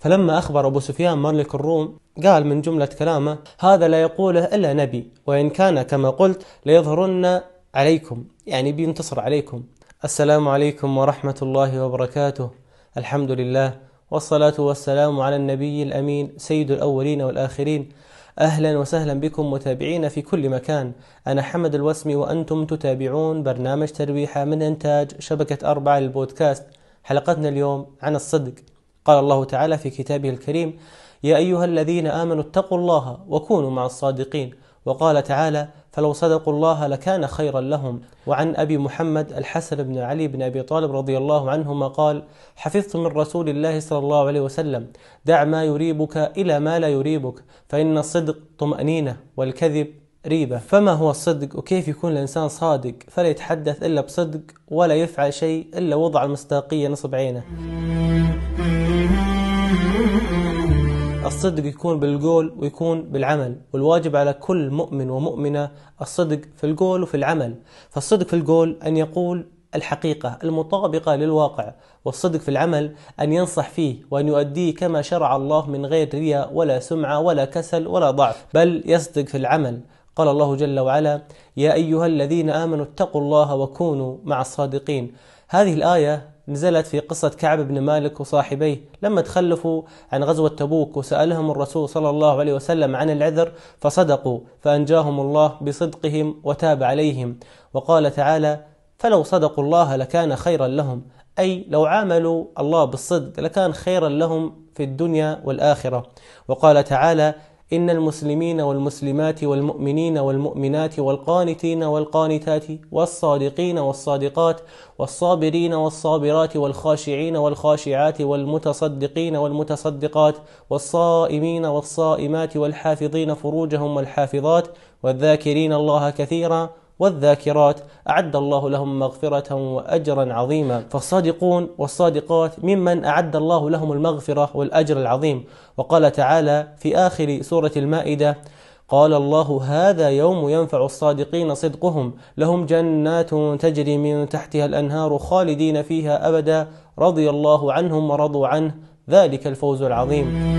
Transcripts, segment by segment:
فلما أخبر أبو سفيان ملك الروم قال من جملة كلامه هذا لا يقوله إلا نبي وإن كان كما قلت ليظهرن عليكم يعني بينتصر عليكم السلام عليكم ورحمة الله وبركاته الحمد لله والصلاة والسلام على النبي الأمين سيد الأولين والآخرين أهلا وسهلا بكم متابعين في كل مكان أنا حمد الوسمي وأنتم تتابعون برنامج ترويحة من إنتاج شبكة أربعة للبودكاست حلقتنا اليوم عن الصدق قال الله تعالى في كتابه الكريم يا أيها الذين آمنوا اتقوا الله وكونوا مع الصادقين وقال تعالى فلو صدقوا الله لكان خيرا لهم وعن أبي محمد الحسن بن علي بن أبي طالب رضي الله عنهما قال حفظت من رسول الله صلى الله عليه وسلم دع ما يريبك إلى ما لا يريبك فإن الصدق طمأنينة والكذب ريبة فما هو الصدق وكيف يكون الإنسان صادق فلا يتحدث إلا بصدق ولا يفعل شيء إلا وضع المصداقية نصب عينه الصدق يكون بالقول ويكون بالعمل والواجب على كل مؤمن ومؤمنة الصدق في القول وفي العمل فالصدق في القول أن يقول الحقيقة المطابقة للواقع والصدق في العمل أن ينصح فيه وأن يؤديه كما شرع الله من غير رياء ولا سمعة ولا كسل ولا ضعف بل يصدق في العمل قال الله جل وعلا يا أيها الذين آمنوا اتقوا الله وكونوا مع الصادقين هذه الآية نزلت في قصة كعب بن مالك وصاحبيه لما تخلفوا عن غزوة تبوك وسألهم الرسول صلى الله عليه وسلم عن العذر فصدقوا فأنجاهم الله بصدقهم وتاب عليهم وقال تعالى فلو صدقوا الله لكان خيرا لهم أي لو عاملوا الله بالصدق لكان خيرا لهم في الدنيا والآخرة وقال تعالى إن المسلمين والمسلمات والمؤمنين والمؤمنات والقانتين والقانتات والصادقين والصادقات والصابرين والصابرات والخاشعين والخاشعات والمتصدقين والمتصدقات والصائمين والصائمات والحافظين فروجهم والحافظات والذاكرين الله كثيرا والذاكرات أعد الله لهم مغفرة وأجرا عظيما فالصادقون والصادقات ممن أعد الله لهم المغفرة والأجر العظيم وقال تعالى في آخر سورة المائدة قال الله هذا يوم ينفع الصادقين صدقهم لهم جنات تجري من تحتها الأنهار خالدين فيها أبدا رضي الله عنهم ورضوا عنه ذلك الفوز العظيم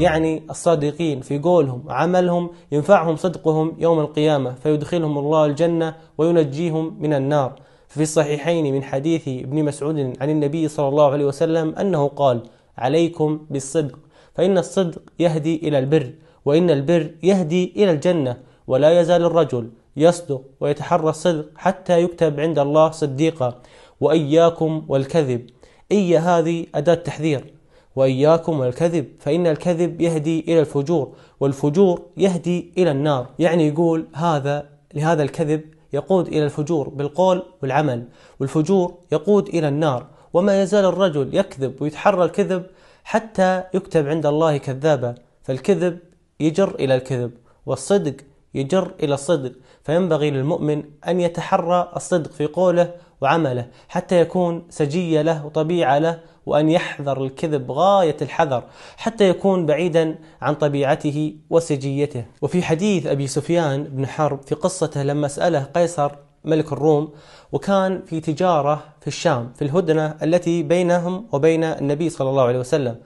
يعني الصادقين في قولهم عملهم ينفعهم صدقهم يوم القيامة فيدخلهم الله الجنة وينجيهم من النار في الصحيحين من حديث ابن مسعود عن النبي صلى الله عليه وسلم أنه قال عليكم بالصدق فإن الصدق يهدي إلى البر وإن البر يهدي إلى الجنة ولا يزال الرجل يصدق ويتحرى الصدق حتى يكتب عند الله صديقا وإياكم والكذب إي هذه أداة تحذير وإياكم والكذب فإن الكذب يهدي إلى الفجور والفجور يهدي إلى النار يعني يقول هذا لهذا الكذب يقود إلى الفجور بالقول والعمل والفجور يقود إلى النار وما يزال الرجل يكذب ويتحرى الكذب حتى يكتب عند الله كذابا فالكذب يجر إلى الكذب والصدق يجر إلى الصدق فينبغي للمؤمن أن يتحرى الصدق في قوله وعمله حتى يكون سجية له وطبيعة له وأن يحذر الكذب غاية الحذر حتى يكون بعيدا عن طبيعته وسجيته وفي حديث أبي سفيان بن حرب في قصته لما سأله قيصر ملك الروم وكان في تجارة في الشام في الهدنة التي بينهم وبين النبي صلى الله عليه وسلم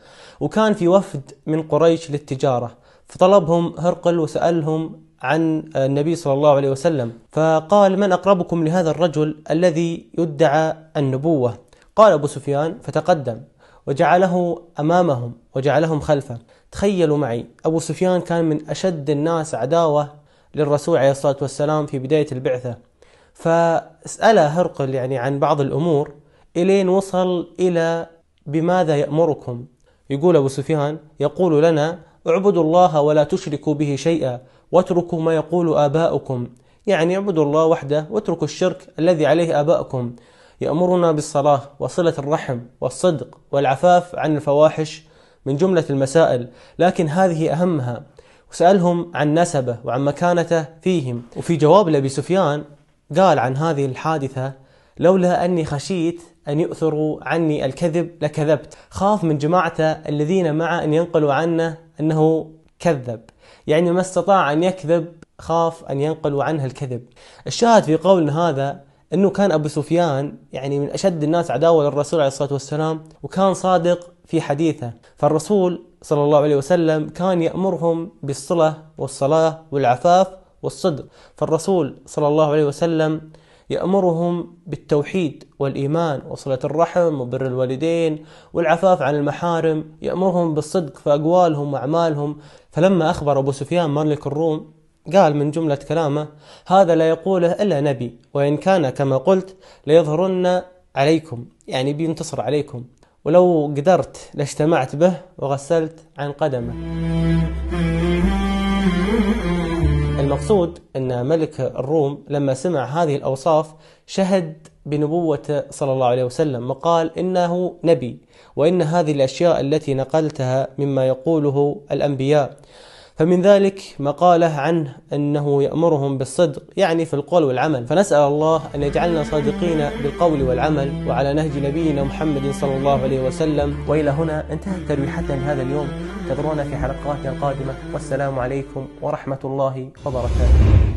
وكان في وفد من قريش للتجارة فطلبهم هرقل وسألهم عن النبي صلى الله عليه وسلم فقال من أقربكم لهذا الرجل الذي يدعى النبوة قال أبو سفيان فتقدم وجعله أمامهم وجعلهم خلفه تخيلوا معي أبو سفيان كان من أشد الناس عداوة للرسول عليه الصلاة والسلام في بداية البعثة فسأل هرقل يعني عن بعض الأمور إلين وصل إلى بماذا يأمركم يقول أبو سفيان يقول لنا اعبدوا الله ولا تشركوا به شيئا واتركوا ما يقول آباؤكم يعني اعبدوا الله وحده واتركوا الشرك الذي عليه آباؤكم يأمرنا بالصلاة وصلة الرحم والصدق والعفاف عن الفواحش من جملة المسائل لكن هذه أهمها وسألهم عن نسبه وعن مكانته فيهم وفي جواب لأبي سفيان قال عن هذه الحادثة لولا أني خشيت أن يؤثروا عني الكذب لكذبت خاف من جماعته الذين مع أن ينقلوا عنه أنه كذب يعني ما استطاع أن يكذب خاف أن ينقلوا عنه الكذب الشاهد في قول هذا أنه كان أبو سفيان يعني من أشد الناس عداوة للرسول عليه الصلاة والسلام وكان صادق في حديثه فالرسول صلى الله عليه وسلم كان يأمرهم بالصلة والصلاة والعفاف والصدق فالرسول صلى الله عليه وسلم يأمرهم بالتوحيد والإيمان وصلة الرحم وبر الوالدين والعفاف عن المحارم يأمرهم بالصدق في أقوالهم وأعمالهم فلما أخبر أبو سفيان ملك الروم قال من جملة كلامه هذا لا يقوله إلا نبي وإن كان كما قلت ليظهرن عليكم يعني بينتصر عليكم ولو قدرت لاجتمعت به وغسلت عن قدمه المقصود أن ملك الروم لما سمع هذه الأوصاف شهد بنبوة صلى الله عليه وسلم وقال إنه نبي وإن هذه الأشياء التي نقلتها مما يقوله الأنبياء فمن ذلك ما قاله عنه أنه يأمرهم بالصدق يعني في القول والعمل فنسأل الله أن يجعلنا صادقين بالقول والعمل وعلى نهج نبينا محمد صلى الله عليه وسلم وإلى هنا انتهت ترويحتنا هذا اليوم انتظرونا في حلقاتنا القادمة والسلام عليكم ورحمة الله وبركاته